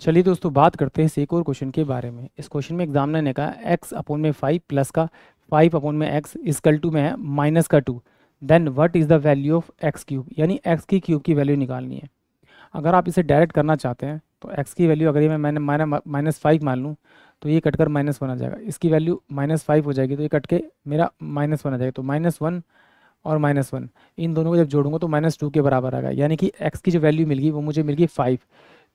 चलिए दोस्तों बात करते हैं एक और क्वेश्चन के बारे में इस क्वेश्चन में एग्जामिनर ने कहा एक्स अपोन में फाइव प्लस का फाइव अपोन में एक्स इसकल टू में है माइनस का two then what is the value of x cube यानी एक्स की क्यूब की वैल्यू निकालनी है अगर आप इसे डायरेक्ट करना चाहते हैं तो एक्स की वैल्यू अगर ये मैं मैंने माइनस फाइव मान लूँ तो ये कट कर माइनस वन आ जाएगा इसकी वैल्यू माइनस फाइव हो जाएगी तो ये कट के मेरा माइनस वन आ जाएगा तो माइनस वन और माइनस वन इन दोनों को जब जोड़ूंगा तो माइनस टू के बराबर आएगा यानी कि एक्स की जो वैल्यू मिलगी वो मुझे मिलगी फाइव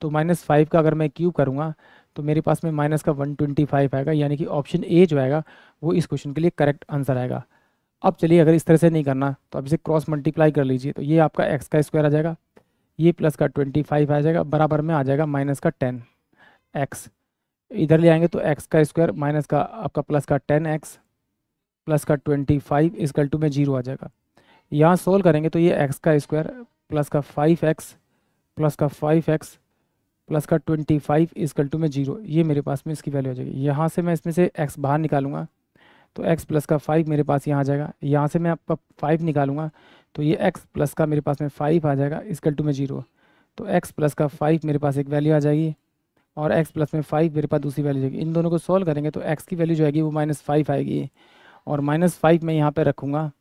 तो माइनस फाइव का अगर मैं क्यूब करूँगा तो मेरे पास में माइनस का वन ट्वेंटी फाइव आएगा यानी कि ऑप्शन ए जो आएगा वो इस क्वेश्चन के लिए करेक्ट आंसर आएगा अब चलिए अगर इस तरह से नहीं करना तो आप इसे क्रॉस मल्टीप्लाई कर लीजिए तो ये आपका एक्स का स्क्वायर आ जाएगा ये प्लस का ट्वेंटी फाइव आ जाएगा बराबर में आ जाएगा माइनस का टेन एक्स इधर ले आएंगे तो एक्स का स्क्वायर माइनस का आपका प्लस का टेन एक्स प्लस का ट्वेंटी फाइव इस टू में जीरो आ जाएगा यहाँ सोल्व करेंगे तो ये एक्स का स्क्वायर प्लस का फाइव एक्स प्लस का फाइव एक्स प्लस का ट्वेंटी फाइव इजकल टू में जीरो ये मेरे पास में इसकी वैल्यू आ जाएगी यहाँ से मैं इसमें से एक्स बाहर निकालूंगा तो एक्स प्लस का फाइव मेरे पास यहाँ आ जाएगा यहाँ से मैं आपका फाइव निकालूंगा तो ये एक्स प्लस का मेरे पास में फाइव आ जाएगा इजकल टू में जीरो तो एक्स प्लस का फाइव मेरे पास एक वैल्यू आ जाएगी और एक्स प्लस में फाइव मेरे पास दूसरी वैल्यू जाएगी इन दोनों को सॉल्व करेंगे तो एक्स की वैल्यू जो आएगी वो माइनस फाइव आएगी और माइनस फाइव मैं यहाँ पर रखूँगा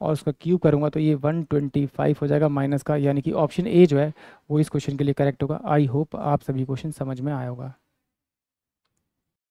और उसका क्यूब करूँगा तो ये 125 हो जाएगा माइनस का यानी कि ऑप्शन ए जो है वो इस क्वेश्चन के लिए करेक्ट होगा आई होप आप सभी क्वेश्चन समझ में आया होगा